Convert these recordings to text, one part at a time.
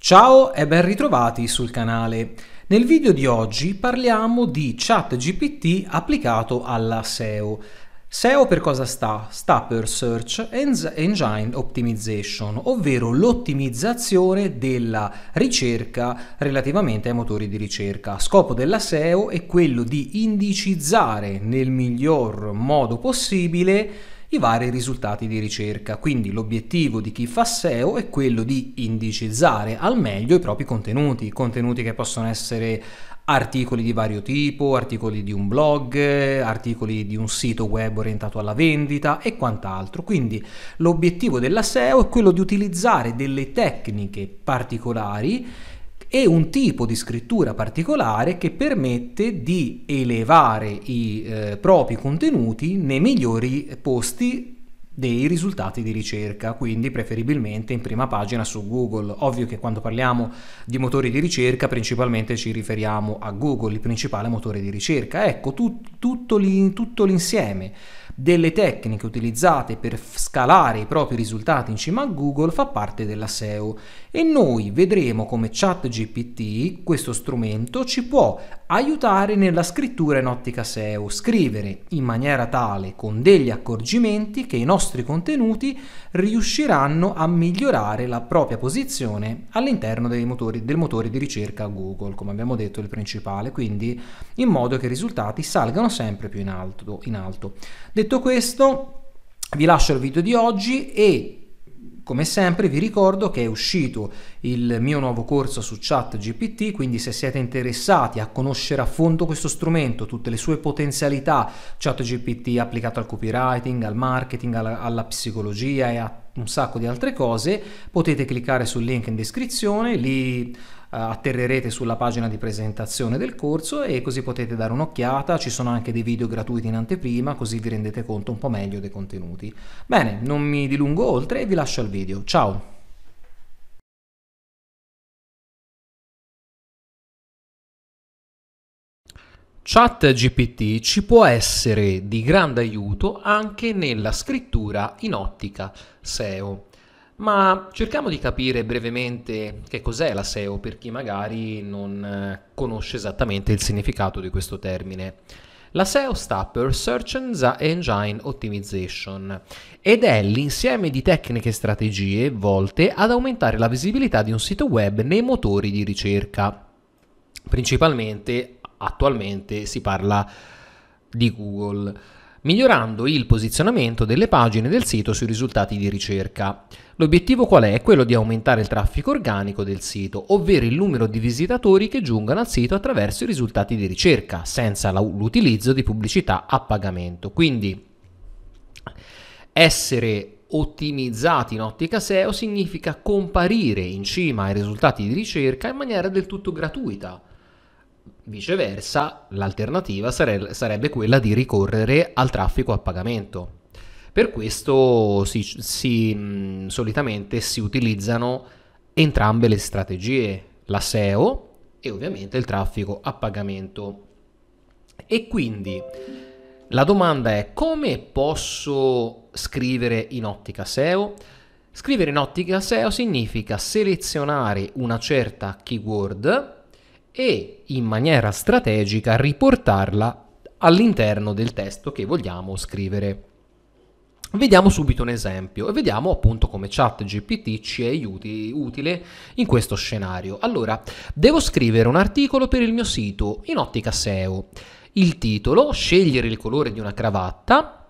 Ciao e ben ritrovati sul canale. Nel video di oggi parliamo di ChatGPT applicato alla SEO. SEO per cosa sta? Sta per Search Engine Optimization, ovvero l'ottimizzazione della ricerca relativamente ai motori di ricerca. Scopo della SEO è quello di indicizzare nel miglior modo possibile i vari risultati di ricerca. Quindi l'obiettivo di chi fa SEO è quello di indicizzare al meglio i propri contenuti, contenuti che possono essere articoli di vario tipo, articoli di un blog, articoli di un sito web orientato alla vendita e quant'altro. Quindi l'obiettivo della SEO è quello di utilizzare delle tecniche particolari è un tipo di scrittura particolare che permette di elevare i eh, propri contenuti nei migliori posti dei risultati di ricerca, quindi preferibilmente in prima pagina su Google. Ovvio che quando parliamo di motori di ricerca principalmente ci riferiamo a Google, il principale motore di ricerca. Ecco, tu, tutto, lì, tutto l'insieme delle tecniche utilizzate per scalare i propri risultati in cima a Google fa parte della SEO e noi vedremo come ChatGPT, questo strumento, ci può aiutare nella scrittura in ottica SEO, scrivere in maniera tale con degli accorgimenti che i nostri vostri contenuti riusciranno a migliorare la propria posizione all'interno dei motori, del motore di ricerca Google, come abbiamo detto il principale, quindi in modo che i risultati salgano sempre più in alto. In alto. Detto questo, vi lascio il video di oggi e come sempre vi ricordo che è uscito il mio nuovo corso su ChatGPT, quindi se siete interessati a conoscere a fondo questo strumento, tutte le sue potenzialità, ChatGPT applicato al copywriting, al marketing, alla, alla psicologia e a un sacco di altre cose, potete cliccare sul link in descrizione, lì eh, atterrerete sulla pagina di presentazione del corso e così potete dare un'occhiata, ci sono anche dei video gratuiti in anteprima così vi rendete conto un po' meglio dei contenuti. Bene, non mi dilungo oltre e vi lascio al video, ciao! Chat GPT ci può essere di grande aiuto anche nella scrittura in ottica SEO. Ma cerchiamo di capire brevemente che cos'è la SEO per chi magari non eh, conosce esattamente il significato di questo termine. La SEO sta per Search Engine Optimization ed è l'insieme di tecniche e strategie volte ad aumentare la visibilità di un sito web nei motori di ricerca. Principalmente attualmente si parla di Google migliorando il posizionamento delle pagine del sito sui risultati di ricerca. L'obiettivo qual è? quello di aumentare il traffico organico del sito, ovvero il numero di visitatori che giungano al sito attraverso i risultati di ricerca, senza l'utilizzo di pubblicità a pagamento. Quindi essere ottimizzati in ottica SEO significa comparire in cima ai risultati di ricerca in maniera del tutto gratuita Viceversa, l'alternativa sare- sarebbe quella di ricorrere al traffico a pagamento. Per questo si, si, solitamente si utilizzano entrambe le strategie, la SEO e ovviamente il traffico a pagamento. E quindi la domanda è come posso scrivere in ottica SEO? Scrivere in ottica SEO significa selezionare una certa keyword e in maniera strategica riportarla all'interno del testo che vogliamo scrivere. Vediamo subito un esempio e vediamo appunto come ChatGPT ci è uti- utile in questo scenario. Allora, devo scrivere un articolo per il mio sito in ottica SEO. Il titolo, scegliere il colore di una cravatta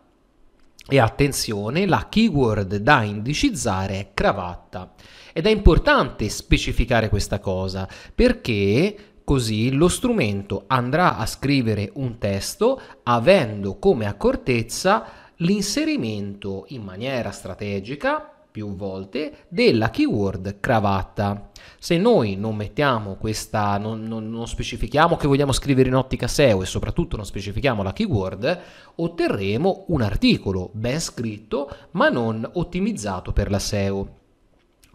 e attenzione, la keyword da indicizzare è cravatta. Ed è importante specificare questa cosa perché Così lo strumento andrà a scrivere un testo avendo come accortezza l'inserimento in maniera strategica più volte della keyword cravatta. Se noi non mettiamo questa, non, non, non, specifichiamo che vogliamo scrivere in ottica SEO e soprattutto non specifichiamo la keyword, otterremo un articolo ben scritto ma non ottimizzato per la SEO.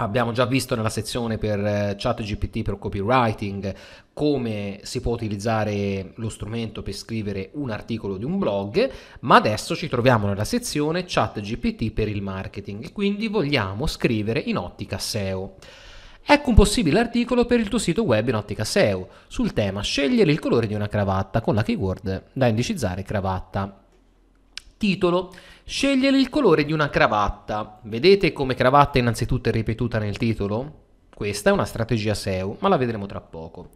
Abbiamo già visto nella sezione per eh, ChatGPT per copywriting come si può utilizzare lo strumento per scrivere un articolo di un blog, ma adesso ci troviamo nella sezione ChatGPT per il marketing quindi vogliamo scrivere in ottica SEO. Ecco un possibile articolo per il tuo sito web in ottica SEO sul tema scegliere il colore di una cravatta con la keyword da indicizzare cravatta. Titolo Scegliere il colore di una cravatta. Vedete come cravatta innanzitutto è ripetuta nel titolo? Questa è una strategia SEO, ma la vedremo tra poco.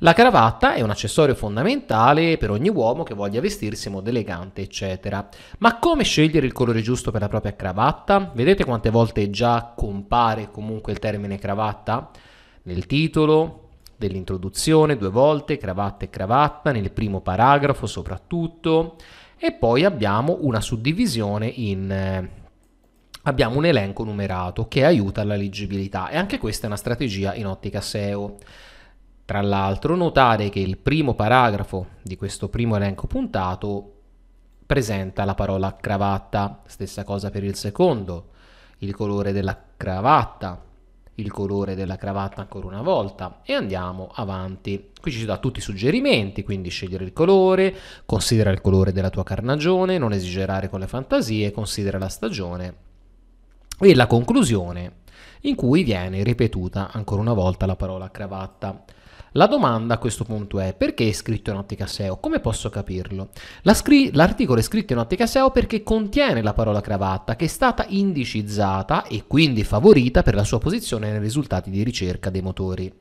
La cravatta è un accessorio fondamentale per ogni uomo che voglia vestirsi in modo elegante, eccetera. Ma come scegliere il colore giusto per la propria cravatta? Vedete quante volte già compare comunque il termine cravatta? Nel titolo, dell'introduzione due volte, cravatta e cravatta, nel primo paragrafo soprattutto, e poi abbiamo una suddivisione in... Eh, abbiamo un elenco numerato che aiuta la leggibilità e anche questa è una strategia in ottica SEO. Tra l'altro notare che il primo paragrafo di questo primo elenco puntato presenta la parola cravatta, stessa cosa per il secondo, il colore della cravatta, il colore della cravatta ancora una volta e andiamo avanti. Qui ci dà tutti i suggerimenti, quindi scegliere il colore, considera il colore della tua carnagione, non esigerare con le fantasie, considera la stagione e la conclusione in cui viene ripetuta ancora una volta la parola cravatta. La domanda a questo punto è perché è scritto in ottica SEO? Come posso capirlo? La scri- l'articolo è scritto in ottica SEO perché contiene la parola cravatta che è stata indicizzata e quindi favorita per la sua posizione nei risultati di ricerca dei motori.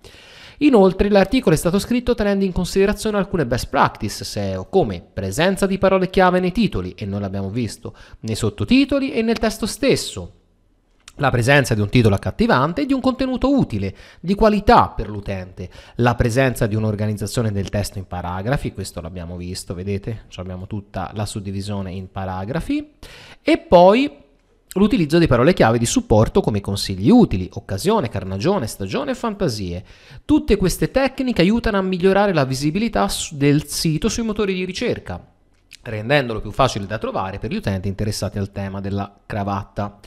Inoltre l'articolo è stato scritto tenendo in considerazione alcune best practice SEO come presenza di parole chiave nei titoli e non l'abbiamo visto, nei sottotitoli e nel testo stesso, la presenza di un titolo accattivante e di un contenuto utile, di qualità per l'utente. La presenza di un'organizzazione del testo in paragrafi, questo l'abbiamo visto, vedete? Cioè abbiamo tutta la suddivisione in paragrafi. E poi l'utilizzo di parole chiave di supporto come consigli utili, occasione, carnagione, stagione e fantasie. Tutte queste tecniche aiutano a migliorare la visibilità del sito sui motori di ricerca, rendendolo più facile da trovare per gli utenti interessati al tema della cravatta.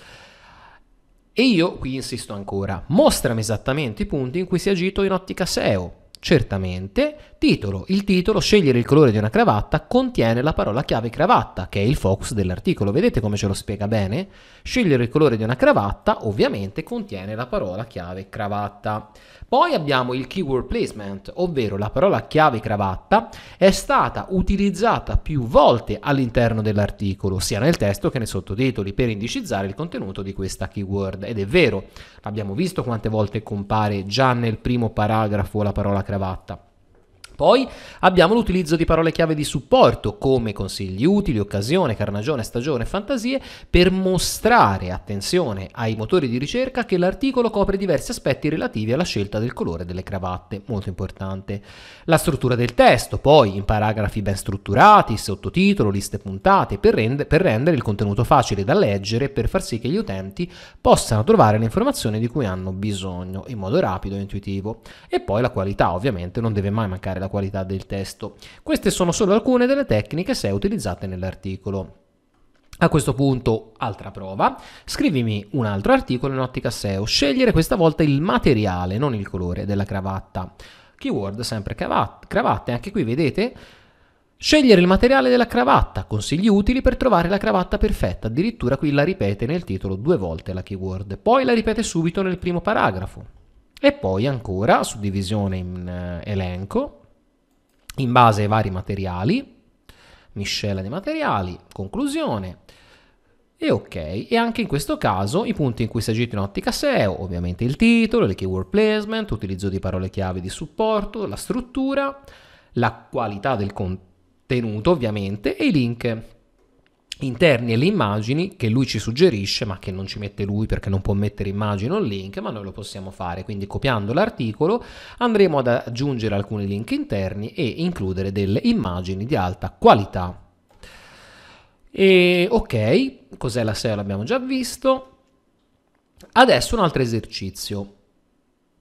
E io qui insisto ancora, mostrami esattamente i punti in cui si è agito in ottica SEO, Certamente. Titolo. Il titolo, scegliere il colore di una cravatta, contiene la parola chiave cravatta, che è il focus dell'articolo. Vedete come ce lo spiega bene? Scegliere il colore di una cravatta, ovviamente, contiene la parola chiave cravatta. Poi abbiamo il keyword placement, ovvero la parola chiave cravatta è stata utilizzata più volte all'interno dell'articolo, sia nel testo che nei sottotitoli, per indicizzare il contenuto di questa keyword. Ed è vero, abbiamo visto quante volte compare già nel primo paragrafo la parola cravatta cravatta. Poi abbiamo l'utilizzo di parole chiave di supporto come consigli utili, occasione, carnagione, stagione, fantasie per mostrare attenzione ai motori di ricerca che l'articolo copre diversi aspetti relativi alla scelta del colore delle cravatte, molto importante. La struttura del testo, poi in paragrafi ben strutturati, sottotitolo, liste puntate, per, rend per rendere il contenuto facile da leggere e per far sì che gli utenti possano trovare le informazioni di cui hanno bisogno in modo rapido e intuitivo. E poi la qualità, ovviamente non deve mai mancare la qualità qualità del testo. Queste sono solo alcune delle tecniche SEO utilizzate nell'articolo. A questo punto, altra prova, scrivimi un altro articolo in ottica SEO, scegliere questa volta il materiale, non il colore della cravatta. Keyword sempre cravatte, anche qui vedete Scegliere il materiale della cravatta, consigli utili per trovare la cravatta perfetta, addirittura qui la ripete nel titolo due volte la keyword, poi la ripete subito nel primo paragrafo. E poi ancora, suddivisione in eh, elenco, in base ai vari materiali, miscela dei materiali, conclusione. E ok, e anche in questo caso i punti in cui si agita in ottica SEO, ovviamente il titolo, le keyword placement, utilizzo di parole chiave di supporto, la struttura, la qualità del contenuto ovviamente e i link interni e le immagini che lui ci suggerisce, ma che non ci mette lui perché non può mettere immagine o link, ma noi lo possiamo fare. Quindi copiando l'articolo andremo ad aggiungere alcuni link interni e includere delle immagini di alta qualità. E ok, cos'è la SEO l'abbiamo già visto. Adesso un altro esercizio.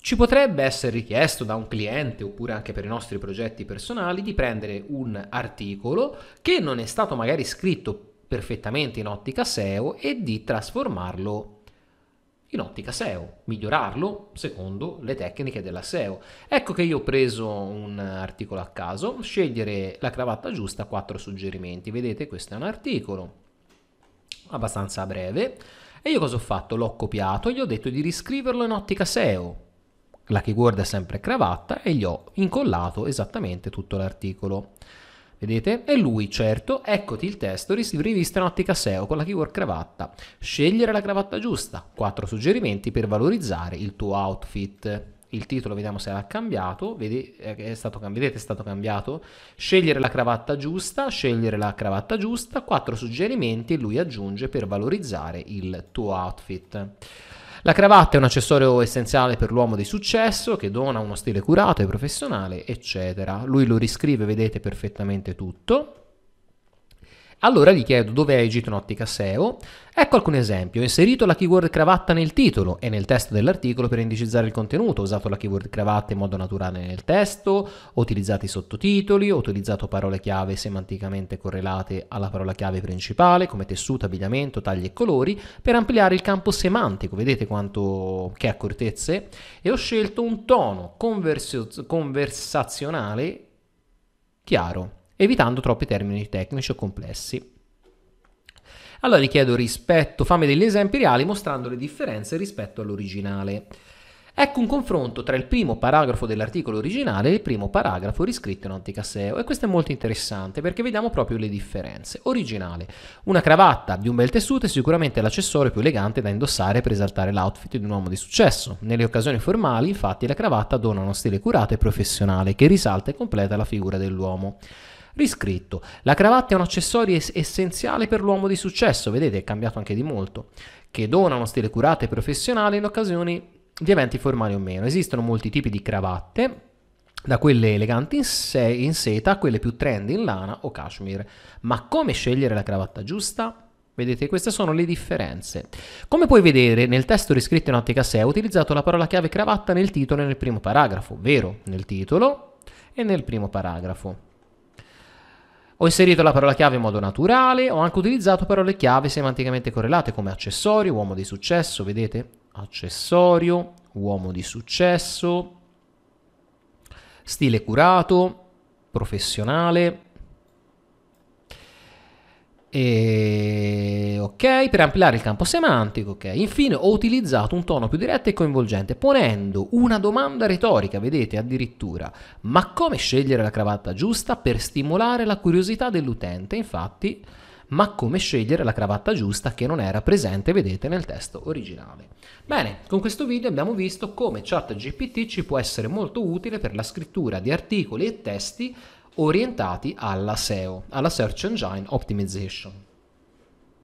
Ci potrebbe essere richiesto da un cliente oppure anche per i nostri progetti personali di prendere un articolo che non è stato magari scritto perfettamente in ottica SEO e di trasformarlo in ottica SEO, migliorarlo secondo le tecniche della SEO. Ecco che io ho preso un articolo a caso, scegliere la cravatta giusta, quattro suggerimenti. Vedete, questo è un articolo abbastanza breve e io cosa ho fatto? L'ho copiato e gli ho detto di riscriverlo in ottica SEO. La keyword è sempre cravatta e gli ho incollato esattamente tutto l'articolo. Vedete? E lui, certo, eccoti il testo, rivista in ottica SEO con la keyword cravatta. Scegliere la cravatta giusta. 4 suggerimenti per valorizzare il tuo outfit. Il titolo, vediamo se l'ha cambiato. Vedi, è stato, vedete, è stato cambiato. Scegliere la cravatta giusta, scegliere la cravatta giusta. 4 suggerimenti, lui aggiunge, per valorizzare il tuo outfit. La cravatta è un accessorio essenziale per l'uomo di successo che dona uno stile curato e professionale, eccetera. Lui lo riscrive, vedete perfettamente tutto. Allora gli chiedo dove è ottica SEO. Ecco alcun esempio. Ho inserito la keyword cravatta nel titolo e nel testo dell'articolo per indicizzare il contenuto. Ho usato la keyword cravatta in modo naturale nel testo, ho utilizzato i sottotitoli, ho utilizzato parole chiave semanticamente correlate alla parola chiave principale, come tessuto, abbigliamento, tagli e colori, per ampliare il campo semantico. Vedete quanto che accortezze? E ho scelto un tono conversazionale chiaro evitando troppi termini tecnici o complessi. Allora richiedo rispetto, fammi degli esempi reali mostrando le differenze rispetto all'originale. Ecco un confronto tra il primo paragrafo dell'articolo originale e il primo paragrafo riscritto in Anticasseo e questo è molto interessante perché vediamo proprio le differenze. Originale, una cravatta di un bel tessuto è sicuramente l'accessorio più elegante da indossare per esaltare l'outfit di un uomo di successo. Nelle occasioni formali infatti la cravatta dona uno stile curato e professionale che risalta e completa la figura dell'uomo. Riscritto, la cravatta è un accessorio es- essenziale per l'uomo di successo, vedete è cambiato anche di molto, che dona uno stile curato e professionale in occasioni di eventi formali o meno. Esistono molti tipi di cravatte, da quelle eleganti in, se- in seta a quelle più trendy in lana o cashmere. Ma come scegliere la cravatta giusta? Vedete, queste sono le differenze. Come puoi vedere, nel testo riscritto in ottica 6 ho utilizzato la parola chiave cravatta nel titolo e nel primo paragrafo, ovvero nel titolo e nel primo paragrafo. Ho inserito la parola chiave in modo naturale, ho anche utilizzato parole chiave semanticamente correlate come accessorio, uomo di successo, vedete? Accessorio, uomo di successo, stile curato, professionale, e... ok, per ampliare il campo semantico, ok. Infine ho utilizzato un tono più diretto e coinvolgente, ponendo una domanda retorica, vedete addirittura, ma come scegliere la cravatta giusta per stimolare la curiosità dell'utente? Infatti, ma come scegliere la cravatta giusta che non era presente, vedete, nel testo originale. Bene, con questo video abbiamo visto come ChatGPT ci può essere molto utile per la scrittura di articoli e testi orientati alla SEO, alla Search Engine Optimization.